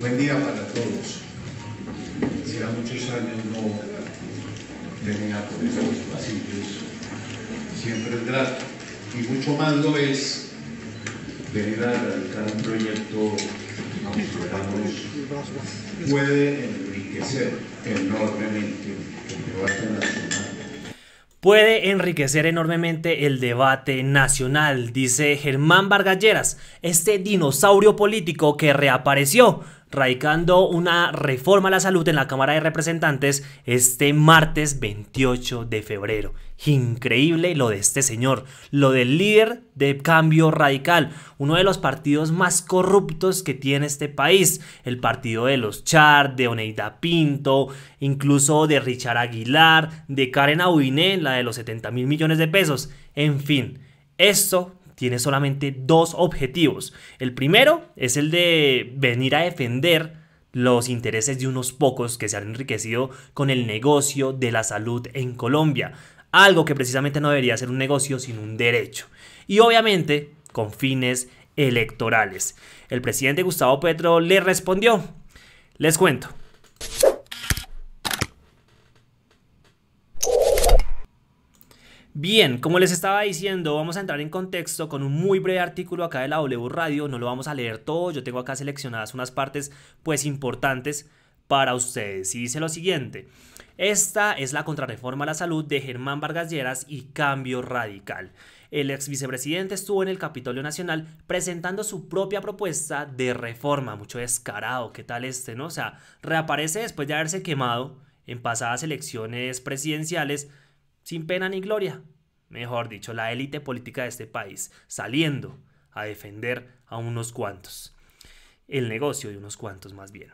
Buen día para todos. Hace muchos años no tenía por estos pasillos. Siempre es grato. Y mucho más lo es venir a realizar un proyecto que puede enriquecer enormemente el debate nacional. Puede enriquecer enormemente el debate nacional, dice Germán Vargalleras, este dinosaurio político que reapareció radicando una reforma a la salud en la Cámara de Representantes este martes 28 de febrero. Increíble lo de este señor, lo del líder de cambio radical, uno de los partidos más corruptos que tiene este país, el partido de los Char, de Oneida Pinto, incluso de Richard Aguilar, de Karen Abuiné, la de los 70 mil millones de pesos, en fin. eso tiene solamente dos objetivos. El primero es el de venir a defender los intereses de unos pocos que se han enriquecido con el negocio de la salud en Colombia, algo que precisamente no debería ser un negocio sino un derecho. Y obviamente con fines electorales. El presidente Gustavo Petro le respondió, les cuento. Bien, como les estaba diciendo, vamos a entrar en contexto con un muy breve artículo acá de la W Radio, no lo vamos a leer todo, yo tengo acá seleccionadas unas partes pues importantes para ustedes. Y dice lo siguiente, esta es la contrarreforma a la salud de Germán Vargas Lleras y Cambio Radical. El ex vicepresidente estuvo en el Capitolio Nacional presentando su propia propuesta de reforma, mucho descarado, ¿qué tal este, no? O sea, reaparece después de haberse quemado en pasadas elecciones presidenciales, sin pena ni gloria, mejor dicho, la élite política de este país, saliendo a defender a unos cuantos, el negocio de unos cuantos más bien.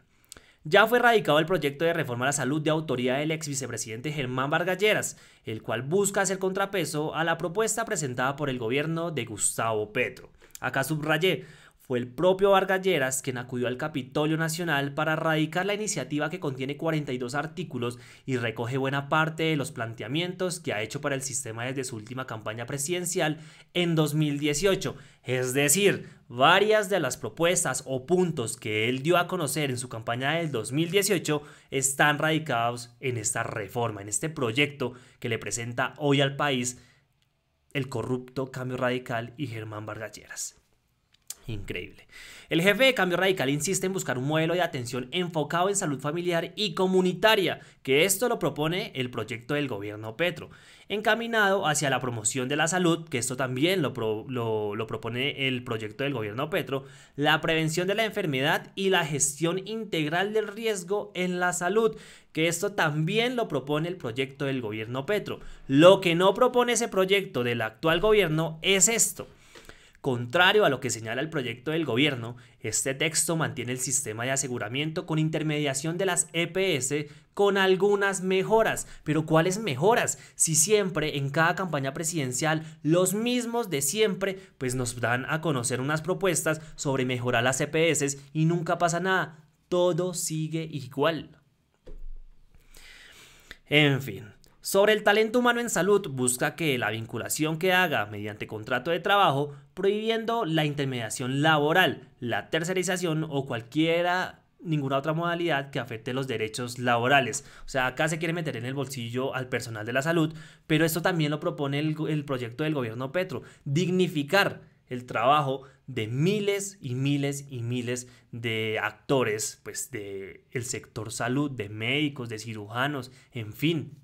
Ya fue radicado el proyecto de reforma a la salud de autoría del ex vicepresidente Germán Vargalleras, el cual busca hacer contrapeso a la propuesta presentada por el gobierno de Gustavo Petro. Acá subrayé, fue el propio Vargas quien acudió al Capitolio Nacional para radicar la iniciativa que contiene 42 artículos y recoge buena parte de los planteamientos que ha hecho para el sistema desde su última campaña presidencial en 2018. Es decir, varias de las propuestas o puntos que él dio a conocer en su campaña del 2018 están radicados en esta reforma, en este proyecto que le presenta hoy al país el corrupto Cambio Radical y Germán Vargas increíble. El jefe de Cambio Radical insiste en buscar un modelo de atención enfocado en salud familiar y comunitaria, que esto lo propone el proyecto del gobierno Petro, encaminado hacia la promoción de la salud, que esto también lo, lo propone el proyecto del gobierno Petro, la prevención de la enfermedad y la gestión integral del riesgo en la salud, que esto también lo propone el proyecto del gobierno Petro. Lo que no propone ese proyecto del actual gobierno es esto, Contrario a lo que señala el proyecto del gobierno, este texto mantiene el sistema de aseguramiento con intermediación de las EPS con algunas mejoras. Pero ¿cuáles mejoras? Si siempre en cada campaña presidencial los mismos de siempre pues nos dan a conocer unas propuestas sobre mejorar las EPS y nunca pasa nada. Todo sigue igual. En fin, sobre el talento humano en salud, busca que la vinculación que haga mediante contrato de trabajo, prohibiendo la intermediación laboral, la tercerización o cualquiera ninguna otra modalidad que afecte los derechos laborales. O sea, acá se quiere meter en el bolsillo al personal de la salud, pero esto también lo propone el, proyecto del gobierno Petro, dignificar el trabajo de miles y miles y miles de actores, pues del el sector salud, de médicos, de cirujanos, en fin,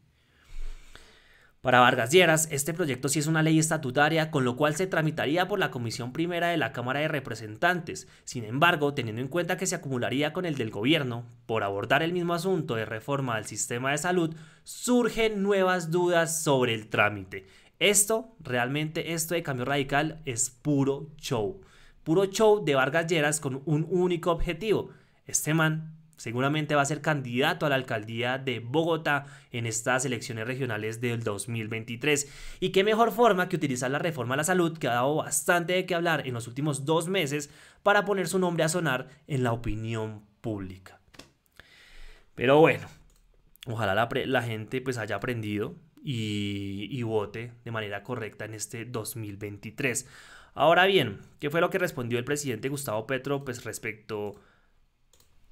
para Vargas Lleras, este proyecto sí es una ley estatutaria, con lo cual se tramitaría por la Comisión Primera de la Cámara de Representantes. Sin embargo, teniendo en cuenta que se acumularía con el del gobierno, por abordar el mismo asunto de reforma al sistema de salud, surgen nuevas dudas sobre el trámite. Esto, realmente esto de cambio radical es puro show. Puro show de Vargas Lleras con un único objetivo. Este man Seguramente va a ser candidato a la alcaldía de Bogotá en estas elecciones regionales del 2023. Y qué mejor forma que utilizar la reforma a la salud que ha dado bastante de qué hablar en los últimos dos meses para poner su nombre a sonar en la opinión pública. Pero bueno, ojalá la, gente pues haya aprendido y, vote de manera correcta en este 2023. Ahora bien, ¿qué fue lo que respondió el presidente Gustavo Petro pues, respecto a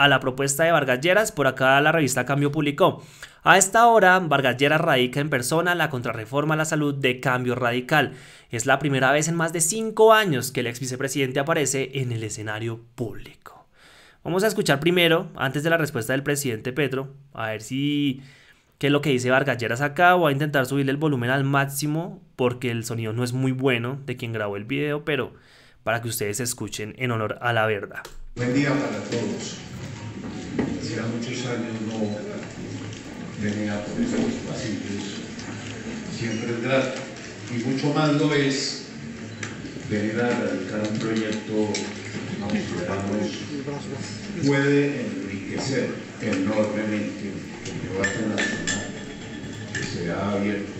a la propuesta de Vargas por acá la revista Cambio publicó. A esta hora, Vargas radica en persona la contrarreforma a la salud de Cambio Radical. Es la primera vez en más de cinco años que el ex vicepresidente aparece en el escenario público. Vamos a escuchar primero, antes de la respuesta del presidente Petro, a ver si qué es lo que dice Vargas Lleras acá. Voy a intentar subirle el volumen al máximo porque el sonido no es muy bueno de quien grabó el video, pero para que ustedes escuchen en honor a la verdad. Buen día para todos hacía muchos años no venía por esos pasillos. Siempre el grato. Y mucho más lo es venir a realizar un proyecto que puede enriquecer enormemente el debate nacional que se ha abierto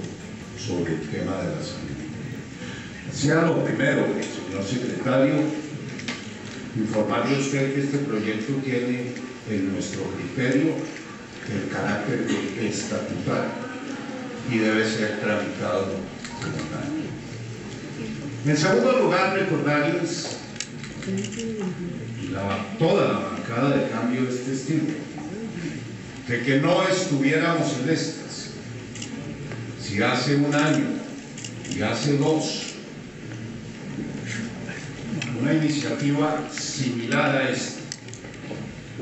sobre el tema de la salud. Sea lo primero, señor secretario, informarle usted que este proyecto tiene en nuestro criterio el carácter estatutario y debe ser tramitado como tal. En segundo lugar, recordarles la, toda la bancada de cambio de este estilo de que no estuviéramos en estas si hace un año y hace dos una iniciativa similar a esta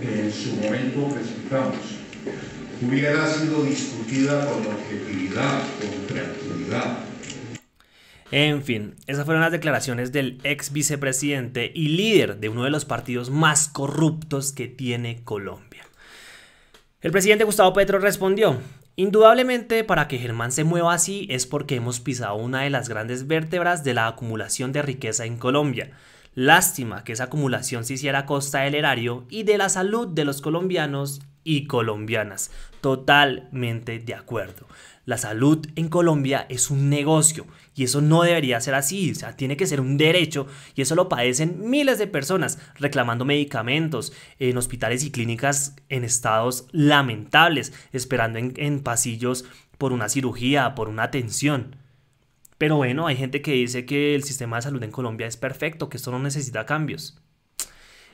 que en su momento presentamos hubiera sido discutida con objetividad, con En fin, esas fueron las declaraciones del ex vicepresidente y líder de uno de los partidos más corruptos que tiene Colombia. El presidente Gustavo Petro respondió, Indudablemente, para que Germán se mueva así es porque hemos pisado una de las grandes vértebras de la acumulación de riqueza en Colombia. Lástima que esa acumulación se hiciera a costa del erario y de la salud de los colombianos y colombianas. Totalmente de acuerdo. La salud en Colombia es un negocio y eso no debería ser así, o sea, tiene que ser un derecho y eso lo padecen miles de personas reclamando medicamentos en hospitales y clínicas en estados lamentables, esperando en, en pasillos por una cirugía, por una atención. Pero bueno, hay gente que dice que el sistema de salud en Colombia es perfecto, que esto no necesita cambios.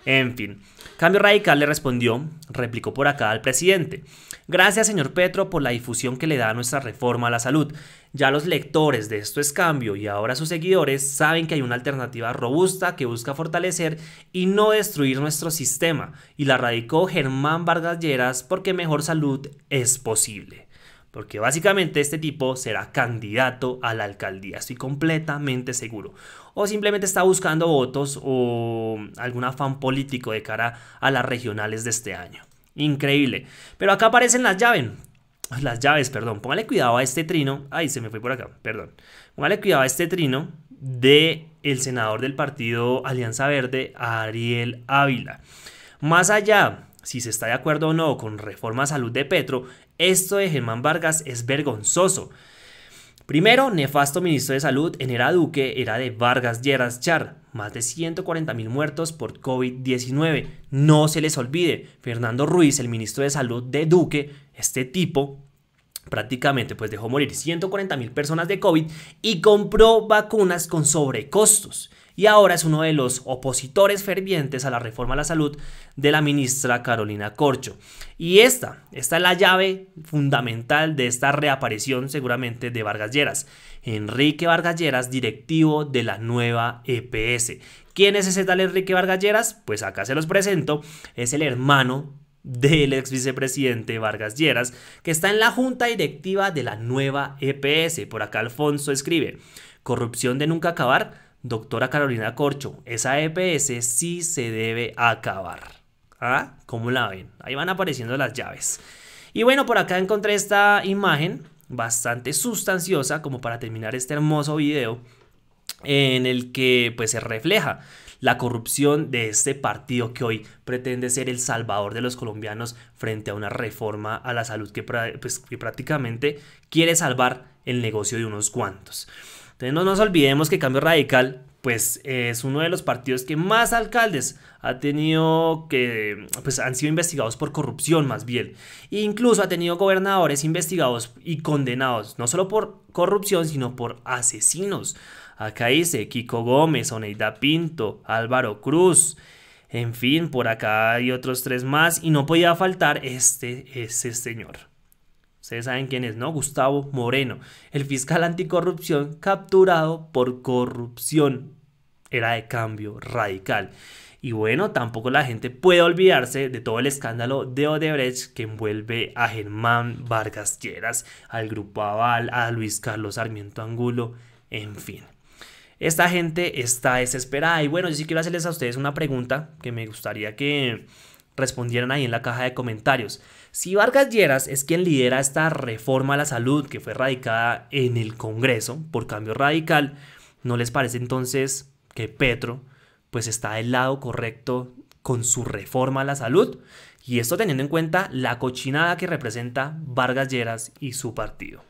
En fin, Cambio Radical le respondió, replicó por acá al presidente. Gracias, señor Petro, por la difusión que le da a nuestra reforma a la salud. Ya los lectores de Esto es Cambio y ahora sus seguidores saben que hay una alternativa robusta que busca fortalecer y no destruir nuestro sistema, y la radicó Germán Vargas Lleras porque mejor salud es posible. Porque básicamente este tipo será candidato a la alcaldía, estoy completamente seguro. O simplemente está buscando votos o algún afán político de cara a las regionales de este año. Increíble. Pero acá aparecen las llaves. Las llaves, perdón. Póngale cuidado a este trino. Ay, se me fue por acá, perdón. Póngale cuidado a este trino de el senador del partido Alianza Verde, Ariel Ávila. Más allá si se está de acuerdo o no con reforma salud de Petro, esto de Germán Vargas es vergonzoso. Primero, nefasto ministro de Salud en Era Duque era de Vargas Lleras Char. Más de 140 mil muertos por COVID-19. No se les olvide, Fernando Ruiz, el ministro de Salud de Duque, este tipo prácticamente pues dejó morir 140 mil personas de COVID y compró vacunas con sobrecostos y ahora es uno de los opositores fervientes a la reforma a la salud de la ministra Carolina Corcho. Y esta, esta es la llave fundamental de esta reaparición seguramente de Vargas Lleras. Enrique Vargas Lleras, directivo de la nueva EPS. ¿Quién es ese tal Enrique Vargas Lleras? Pues acá se los presento, es el hermano del ex vicepresidente Vargas Lleras, que está en la junta directiva de la nueva EPS. Por acá Alfonso escribe, corrupción de nunca acabar, Doctora Carolina Corcho, esa EPS sí se debe acabar. ¿Ah? ¿Cómo la ven? Ahí van apareciendo las llaves. Y bueno, por acá encontré esta imagen bastante sustanciosa como para terminar este hermoso video en el que pues se refleja la corrupción de este partido que hoy pretende ser el salvador de los colombianos frente a una reforma a la salud que pues, prácticamente quiere salvar el negocio de unos cuantos. Entonces no nos olvidemos que Cambio Radical pues es uno de los partidos que más alcaldes ha tenido que, pues han sido investigados por corrupción más bien. incluso ha tenido gobernadores investigados y condenados, no solo por corrupción, sino por asesinos. Acá dice Kiko Gómez, Oneida Pinto, Álvaro Cruz, en fin, por acá hay otros tres más y no podía faltar este, ese señor. Ustedes saben quién es, ¿no? Gustavo Moreno, el fiscal anticorrupción capturado por corrupción. Era de cambio radical. Y bueno, tampoco la gente puede olvidarse de todo el escándalo de Odebrecht que envuelve a Germán Vargas Lleras, al Grupo Aval, a Luis Carlos Sarmiento Angulo, en fin. Esta gente está desesperada. Y bueno, yo sí quiero hacerles a ustedes una pregunta que me gustaría que, respondieron ahí en la caja de comentarios. Si Vargas Lleras es quien lidera esta reforma a la salud que fue radicada en el Congreso por cambio radical, ¿no les parece entonces que Petro pues está del lado correcto con su reforma a la salud? Y esto teniendo en cuenta la cochinada que representa Vargas Lleras y su partido.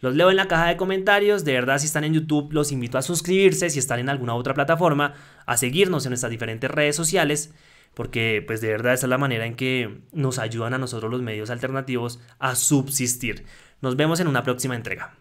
Los leo en la caja de comentarios. De verdad, si están en YouTube, los invito a suscribirse. Si están en alguna otra plataforma, a seguirnos en nuestras diferentes redes sociales porque pues de verdad esa es la manera en que nos ayudan a nosotros los medios alternativos a subsistir. Nos vemos en una próxima entrega.